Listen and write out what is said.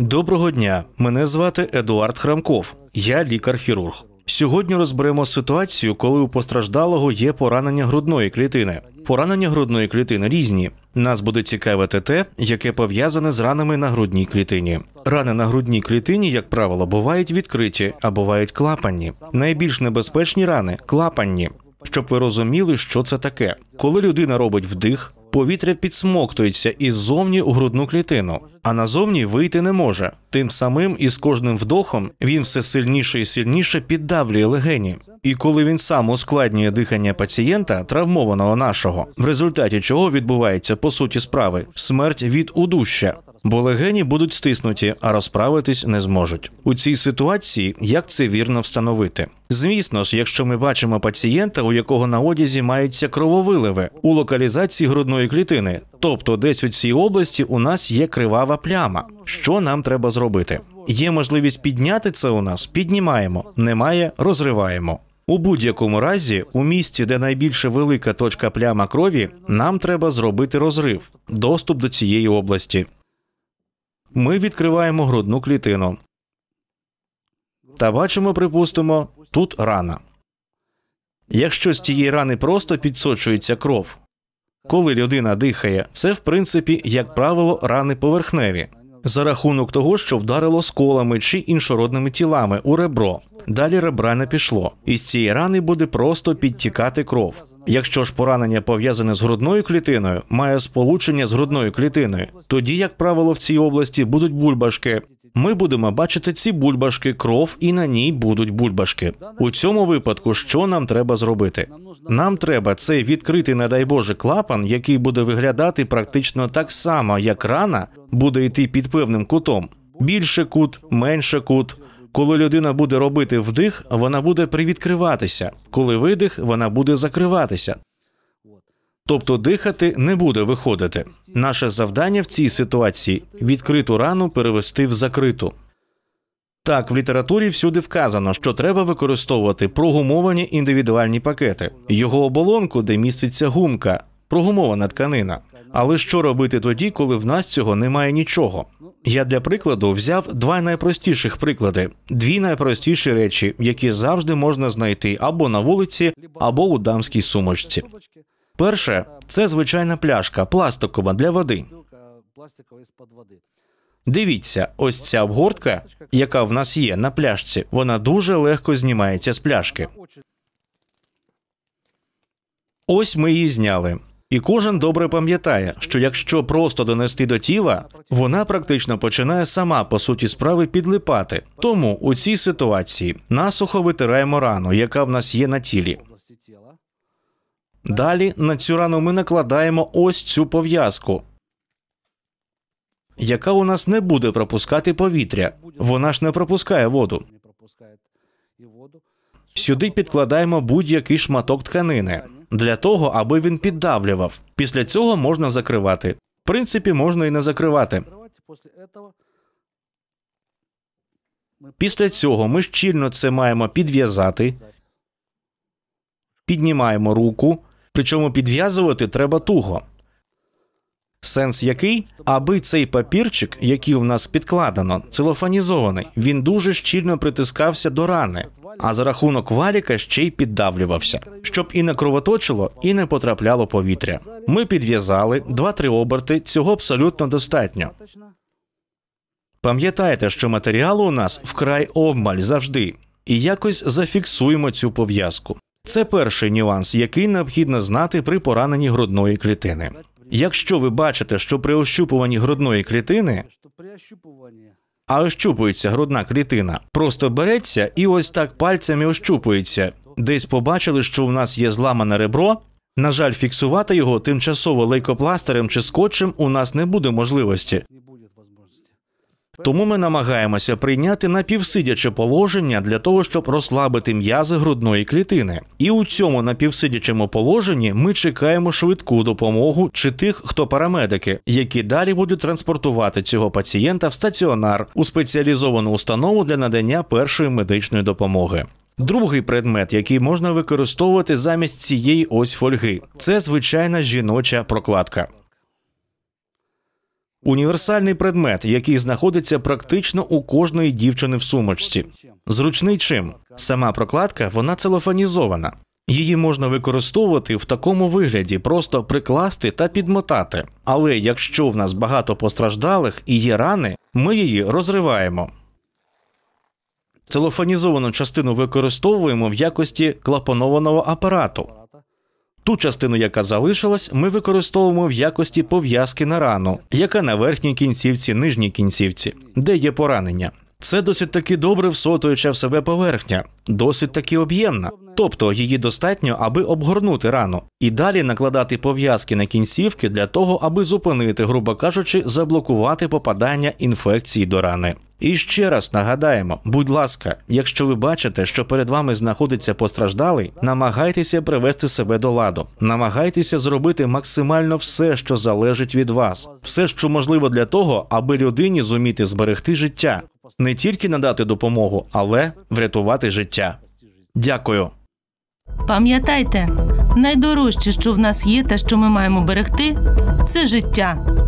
Доброго дня, мене звати Едуард Храмков, я лікар-хірург. Сьогодні розберемо ситуацію, коли у постраждалого є поранення грудної клітини. Поранення грудної клітини різні. Нас буде цікавити те, яке пов'язане з ранами на грудній клітині. Рани на грудній клітині, як правило, бувають відкриті, а бувають клапанні. Найбільш небезпечні рани клапанні. Щоб ви розуміли, що це таке, коли людина робить вдих, повітря підсмоктується іззовні у грудну клітину, а назовні вийти не може. Тим самим і з кожним вдохом він все сильніше і сильніше піддавлює легені. І коли він сам ускладнює дихання пацієнта, травмованого нашого, в результаті чого відбувається по суті справи смерть від удуща бо легені будуть стиснуті, а розправитись не зможуть. У цій ситуації як це вірно встановити? Звісно ж, якщо ми бачимо пацієнта, у якого на одязі маються крововиливи у локалізації грудної клітини, тобто десь у цій області у нас є кривава пляма. Що нам треба зробити? Є можливість підняти це у нас, піднімаємо, немає, розриваємо. У будь-якому разі, у місці, де найбільше велика точка пляма крові, нам треба зробити розрив, доступ до цієї області. Ми відкриваємо грудну клітину та бачимо, припустимо, тут рана. Якщо з тієї рани просто підсочується кров, коли людина дихає, це в принципі, як правило, рани поверхневі за рахунок того, що вдарило сколами чи іншородними тілами у ребро. Далі ребра не пішло, і з цієї рани буде просто підтікати кров. Якщо ж поранення пов'язане з грудною клітиною, має сполучення з грудною клітиною. Тоді, як правило, в цій області будуть бульбашки, ми будемо бачити ці бульбашки кров, і на ній будуть бульбашки. У цьому випадку що нам треба зробити? Нам треба цей відкритий, не дай Боже, клапан, який буде виглядати практично так само, як рана буде йти під певним кутом. Більше кут, менше кут. Коли людина буде робити вдих, вона буде привідкриватися. Коли видих, вона буде закриватися тобто дихати не буде виходити. Наше завдання в цій ситуації відкриту рану перевести в закриту. Так, в літературі всюди вказано, що треба використовувати прогумовані індивідуальні пакети, його оболонку, де міститься гумка, прогумована тканина. Але що робити тоді, коли в нас цього немає нічого? Я для прикладу взяв два найпростіших приклади: дві найпростіші речі, які завжди можна знайти або на вулиці, або у дамській сумочці. Перше це звичайна пляшка, пластикова для води. Дивіться, ось ця обгортка, яка в нас є на пляшці, вона дуже легко знімається з пляшки. Ось ми її зняли. І кожен добре пам'ятає, що якщо просто донести до тіла, вона практично починає сама по суті справи підлипати. Тому у цій ситуації насухо витираємо рану, яка в нас є на тілі. Далі на цю рану ми накладаємо ось цю пов'язку, яка у нас не буде пропускати повітря. Вона ж не пропускає воду. Сюди підкладаємо будь-який шматок тканини для того, аби він піддавлював. Після цього можна закривати. В принципі, можна і не закривати. Після цього ми щільно це маємо підв'язати, піднімаємо руку, Причому підв'язувати треба туго. Сенс який, аби цей папірчик, який в нас підкладено, целофанізований, він дуже щільно притискався до рани, а за рахунок валіка ще й піддавлювався, щоб і не кровоточило, і не потрапляло повітря. Ми підв'язали два три оберти, цього абсолютно достатньо. Пам'ятайте, що матеріалу у нас вкрай обмаль завжди, і якось зафіксуємо цю пов'язку. Це перший нюанс, який необхідно знати при пораненні грудної клітини. Якщо ви бачите, що при ощупуванні грудної клітини а ощупується грудна клітина, просто береться і ось так пальцями ощупується. Десь побачили, що у нас є зламане ребро. На жаль, фіксувати його тимчасово лейкопластером чи скотчем у нас не буде можливості. Тому ми намагаємося прийняти напівсидяче положення для того, щоб розслабити м'язи грудної клітини. І у цьому напівсидячому положенні ми чекаємо швидку допомогу чи тих, хто парамедики, які далі будуть транспортувати цього пацієнта в стаціонар у спеціалізовану установу для надання першої медичної допомоги. Другий предмет, який можна використовувати замість цієї ось фольги, це звичайна жіноча прокладка. Універсальний предмет, який знаходиться практично у кожної дівчини в сумочці. Зручний чим сама прокладка, вона целофанізована. Її можна використовувати в такому вигляді, просто прикласти та підмотати. Але якщо в нас багато постраждалих і є рани, ми її розриваємо. Целофанізовану частину використовуємо в якості клапанованого апарату. Ту частину, яка залишилась, ми використовуємо в якості пов'язки на рану, яка на верхній кінцівці, нижній кінцівці, де є поранення. Це досить таки добре всотуюча в себе поверхня, досить таки об'ємна, тобто її достатньо, аби обгорнути рану, і далі накладати пов'язки на кінцівки для того, аби зупинити, грубо кажучи, заблокувати попадання інфекцій до рани. І ще раз нагадаємо, будь ласка, якщо ви бачите, що перед вами знаходиться постраждалий, намагайтеся привести себе до ладу, намагайтеся зробити максимально все, що залежить від вас, все, що можливо для того, аби людині зуміти зберегти життя, не тільки надати допомогу, але врятувати життя. Дякую. Пам'ятайте, найдорожче, що в нас є, та що ми маємо берегти, це життя.